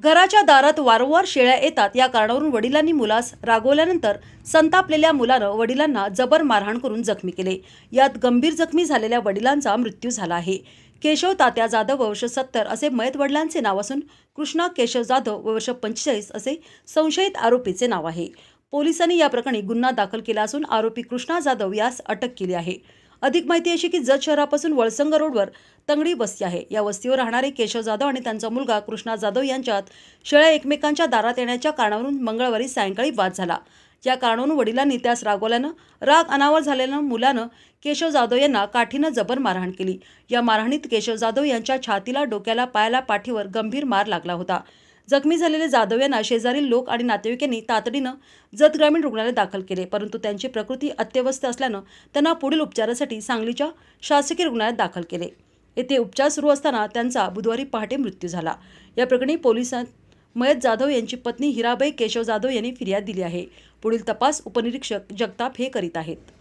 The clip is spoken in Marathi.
घराच्या दारात वारंवार शेळ्या येतात या कारणावरून वडिलांनी मुलास रागवल्यानंतर संतापलेल्या मुलानं वडिलांना जबर मारहाण करून जखमी केले यात गंभीर जखमी झालेल्या वडिलांचा मृत्यू झाला आहे केशव तात्या जाधव वर्ष सत्तर असे मयत वडिलांचे नाव असून कृष्णा केशव जाधव वर्ष पंचेचाळीस असे संशयित आरोपीचे नाव आहे पोलिसांनी या प्रकरणी गुन्हा दाखल केला असून आरोपी कृष्णा जाधव यास अटक केली आहे अधिक माहिती अशी की जत शहरापासून वळसंग रोडवर तंगडी वस्ती आहे या वस्तीवर राहणारे केशव जाधव आणि त्यांचा मुलगा कृष्णा जाधव यांच्यात शेळ्या एकमेकांच्या दारात येण्याच्या कारणावरून मंगळवारी सायंकाळी वाद झाला या कारणावरून वडिलांनी त्यास रागवल्यानं राग अनावर झालेल्या मुलानं केशव जाधव यांना काठीनं जबर मारहाण केली या मारहाणीत केशव जाधव यांच्या छातीला डोक्याला पायाला पाठीवर गंभीर मार लागला होता जखमी झालेले जाधव यांना शेजारील लोक आणि नातेवाईकांनी तातडीनं जत ग्रामीण रुग्णालयात दाखल केले परंतु त्यांची प्रकृती अत्यवस्थ असल्यानं त्यांना पुढील उपचारासाठी सांगलीच्या शासकीय रुग्णालयात दाखल केले येथे उपचार सुरू असताना त्यांचा बुधवारी पहाटे मृत्यू झाला या प्रकरणी पोलिसांत मयत जाधव यांची पत्नी हिराबाई केशव जाधव यांनी फिर्याद दिली आहे पुढील तपास उपनिरीक्षक जगताप हे करीत आहेत